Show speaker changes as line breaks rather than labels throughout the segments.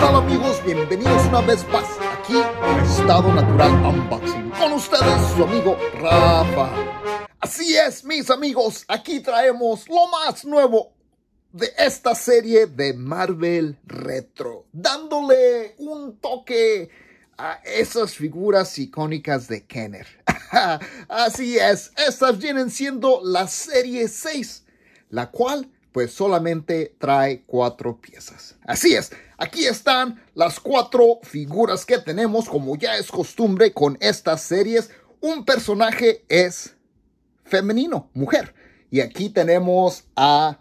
tal amigos? Bienvenidos una vez más aquí a Estado Natural Unboxing. Con ustedes su amigo Rafa. Así es, mis amigos, aquí traemos lo más nuevo de esta serie de Marvel Retro, dándole un toque a esas figuras icónicas de Kenner. Así es, estas vienen siendo la serie 6, la cual pues solamente trae cuatro piezas. Así es, aquí están las cuatro figuras que tenemos, como ya es costumbre con estas series. Un personaje es femenino, mujer. Y aquí tenemos a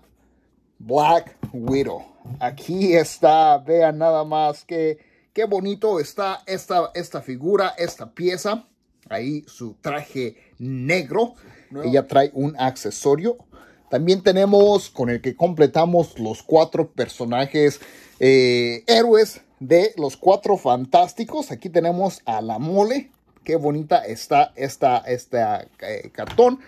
Black Widow. Aquí está, vean nada más que qué bonito está esta, esta figura, esta pieza. Ahí su traje negro. Ella trae un accesorio también tenemos con el que completamos los cuatro personajes eh, héroes de los cuatro fantásticos. Aquí tenemos a la mole. Qué bonita está esta, eh, cartón.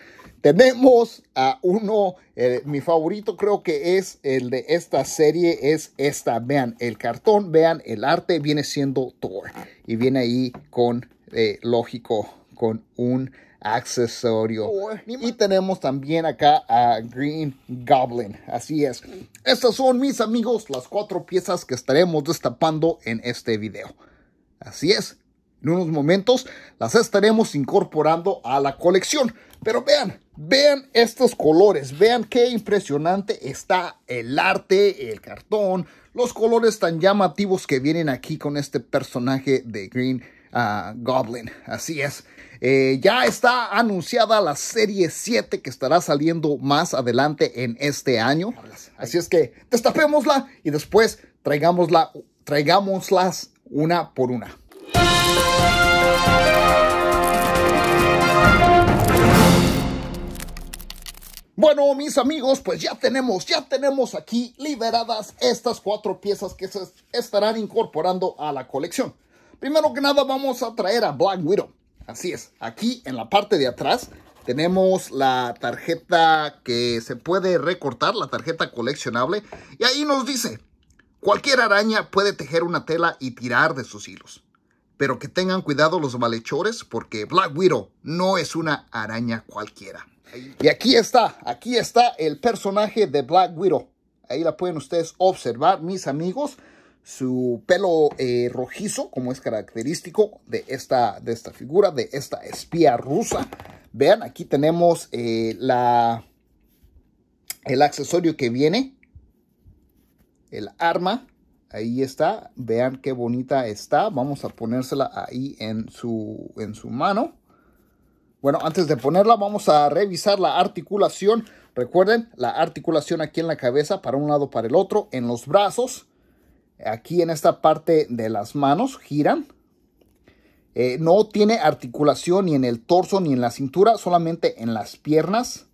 Tenemos a uno, eh, mi favorito creo que es el de esta serie, es esta. Vean el cartón, vean el arte, viene siendo Thor. Y viene ahí con, lógico, con un accesorio. Y tenemos también acá a Green Goblin. Así es. Estas son, mis amigos, las cuatro piezas que estaremos destapando en este video. Así es. En unos momentos las estaremos incorporando a la colección. Pero vean, vean estos colores. Vean qué impresionante está el arte, el cartón, los colores tan llamativos que vienen aquí con este personaje de Green Goblin. Así es. Eh, ya está anunciada la serie 7 que estará saliendo más adelante en este año. Así es que destapémosla y después traigámosla, traigámoslas una por una. Bueno, mis amigos, pues ya tenemos, ya tenemos aquí liberadas estas cuatro piezas que se estarán incorporando a la colección. Primero que nada vamos a traer a Black Widow. Así es, aquí en la parte de atrás tenemos la tarjeta que se puede recortar, la tarjeta coleccionable. Y ahí nos dice, cualquier araña puede tejer una tela y tirar de sus hilos. Pero que tengan cuidado los malhechores porque Black Widow no es una araña cualquiera. Y aquí está, aquí está el personaje de Black Widow. Ahí la pueden ustedes observar, mis amigos su pelo eh, rojizo, como es característico de esta, de esta figura, de esta espía rusa. Vean, aquí tenemos eh, la, el accesorio que viene, el arma. Ahí está, vean qué bonita está. Vamos a ponérsela ahí en su, en su mano. Bueno, antes de ponerla, vamos a revisar la articulación. Recuerden, la articulación aquí en la cabeza, para un lado, para el otro, en los brazos aquí en esta parte de las manos, giran. Eh, no tiene articulación ni en el torso ni en la cintura, solamente en las piernas.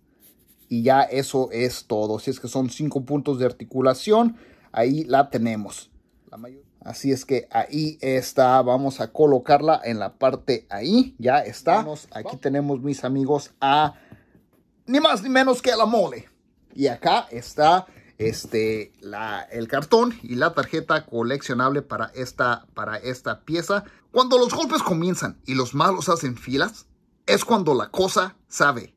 Y ya eso es todo. Si es que son cinco puntos de articulación. Ahí la tenemos. Así es que ahí está. Vamos a colocarla en la parte ahí. Ya está. Aquí tenemos mis amigos a ni más ni menos que la mole. Y acá está este, el cartón y la tarjeta coleccionable para esta, para esta pieza. Cuando los golpes comienzan y los malos hacen filas, es cuando la cosa sabe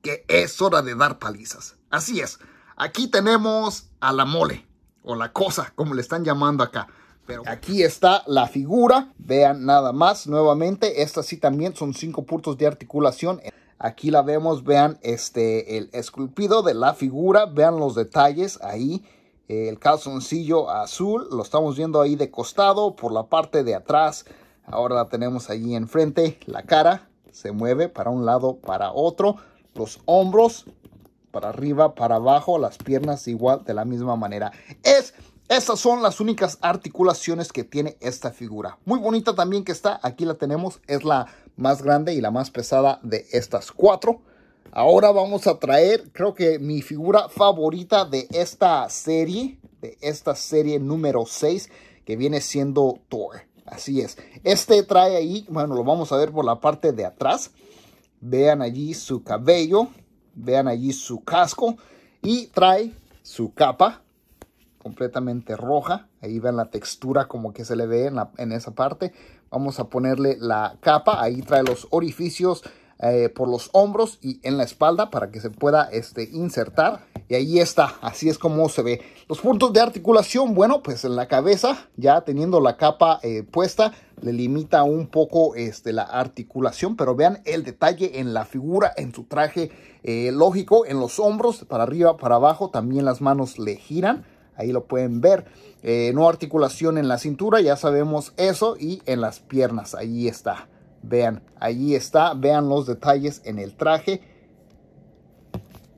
que es hora de dar palizas. Así es, aquí tenemos a la mole, o la cosa, como le están llamando acá. Pero aquí está la figura, vean nada más nuevamente, estas sí también son cinco puntos de articulación. Aquí la vemos, vean este, el esculpido de la figura, vean los detalles ahí. Eh, el calzoncillo azul, lo estamos viendo ahí de costado, por la parte de atrás. Ahora la tenemos allí enfrente, la cara se mueve para un lado, para otro. Los hombros para arriba, para abajo, las piernas igual, de la misma manera. Es estas son las únicas articulaciones que tiene esta figura. Muy bonita también que está. Aquí la tenemos. Es la más grande y la más pesada de estas cuatro. Ahora vamos a traer, creo que mi figura favorita de esta serie, de esta serie número 6, que viene siendo Thor. Así es. Este trae ahí, bueno, lo vamos a ver por la parte de atrás. Vean allí su cabello, vean allí su casco y trae su capa completamente roja. Ahí vean la textura como que se le ve en, esa parte. Vamos a ponerle la capa. Ahí trae los orificios eh, por los hombros y en la espalda para que se pueda este, insertar. Y ahí está, así es como se ve. Los puntos de articulación, bueno, pues en la cabeza, ya teniendo la capa eh, puesta, le limita un poco este, la articulación, pero vean el detalle en la figura, en su traje eh, lógico, en los hombros, para arriba, para abajo, también las manos le giran. Ahí lo pueden ver. Eh, no articulación en la cintura, ya sabemos eso. Y en las piernas, ahí está. Vean, Ahí está. Vean los detalles en el traje.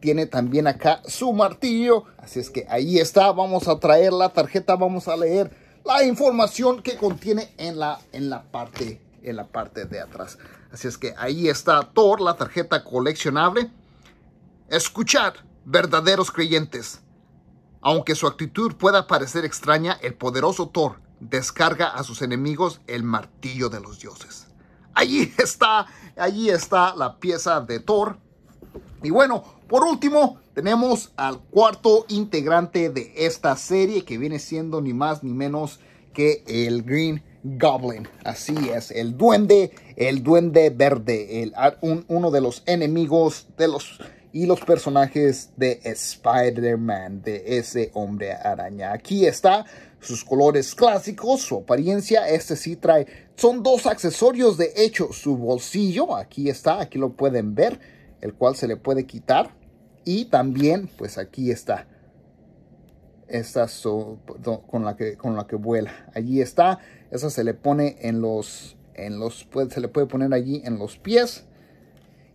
Tiene también acá su martillo. Así es que ahí está. Vamos a traer la tarjeta. Vamos a leer la información que contiene en la, en la parte en la parte de atrás. Así es que ahí está Thor, la tarjeta coleccionable. Escuchad, verdaderos creyentes. Aunque su actitud pueda parecer extraña, el poderoso Thor descarga a sus enemigos el martillo de los dioses. Allí está, allí está la pieza de Thor. Y bueno, por último, tenemos al cuarto integrante de esta serie que viene siendo ni más ni menos que el Green Goblin. Así es, el duende, el duende verde, el, uno de los enemigos de los y los personajes de Spider-Man, de ese hombre araña. Aquí está sus colores clásicos, su apariencia, este sí trae, son dos accesorios, de hecho, su bolsillo, aquí está, aquí lo pueden ver, el cual se le puede quitar y también, pues aquí está, esta con, la que, con la que vuela, allí está, esa se le pone en los, en los, se le puede poner allí en los pies,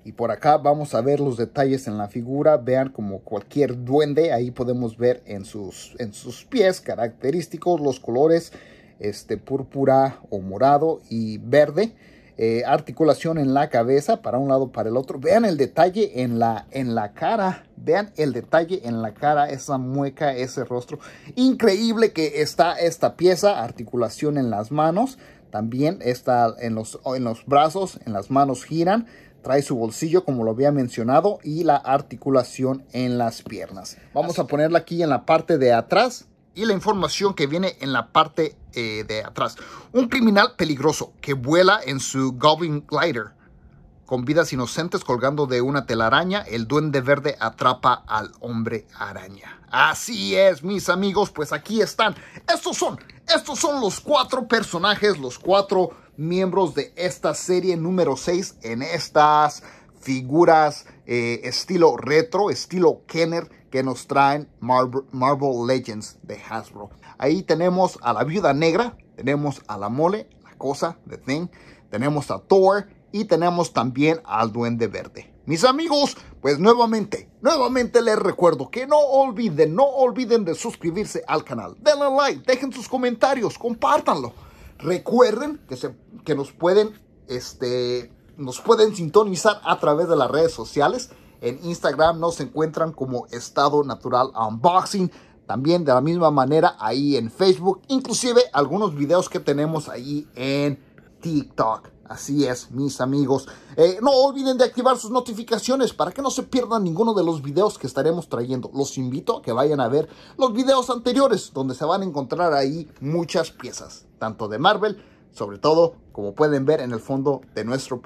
y por acá vamos a ver los detalles en la figura. Vean como cualquier duende, ahí podemos ver en sus, en sus pies característicos los colores este, púrpura o morado y verde. Eh, articulación en la cabeza para un lado para el otro vean el detalle en la en la cara vean el detalle en la cara esa mueca ese rostro increíble que está esta pieza articulación en las manos también está en los en los brazos en las manos giran trae su bolsillo como lo había mencionado y la articulación en las piernas. Vamos a ponerla aquí en la parte de atrás y la información que viene en la parte eh, de atrás. Un criminal peligroso que vuela en su Goblin Glider con vidas inocentes colgando de una telaraña, el duende verde atrapa al hombre araña. Así es, mis amigos, pues aquí están. Estos son, estos son los cuatro personajes, los cuatro miembros de esta serie número 6 en estas figuras eh, estilo retro, estilo Kenner que nos traen Marvel, Legends de Hasbro. Ahí tenemos a la Viuda Negra, tenemos a la Mole, la cosa, The Thing, tenemos a Thor, y tenemos también al Duende Verde. Mis amigos, pues nuevamente, nuevamente les recuerdo que no olviden, no olviden de suscribirse al canal. Denle like, dejen sus comentarios, compártanlo. Recuerden que, se, que nos pueden, este, nos pueden sintonizar a través de las redes sociales. En Instagram nos encuentran como Estado Natural Unboxing. También de la misma manera ahí en Facebook. Inclusive algunos videos que tenemos ahí en TikTok. Así es, mis amigos. Eh, no olviden de activar sus notificaciones para que no se pierdan ninguno de los videos que estaremos trayendo. Los invito a que vayan a ver los videos anteriores, donde se van a encontrar ahí muchas piezas, tanto de Marvel, sobre todo, como pueden ver en el fondo de, nuestro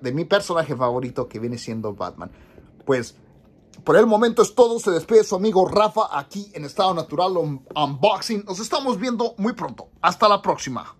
de mi personaje favorito que viene siendo Batman. Pues por el momento es todo. Se despide su amigo Rafa aquí en Estado Natural Unboxing. Nos estamos viendo muy pronto. Hasta la próxima.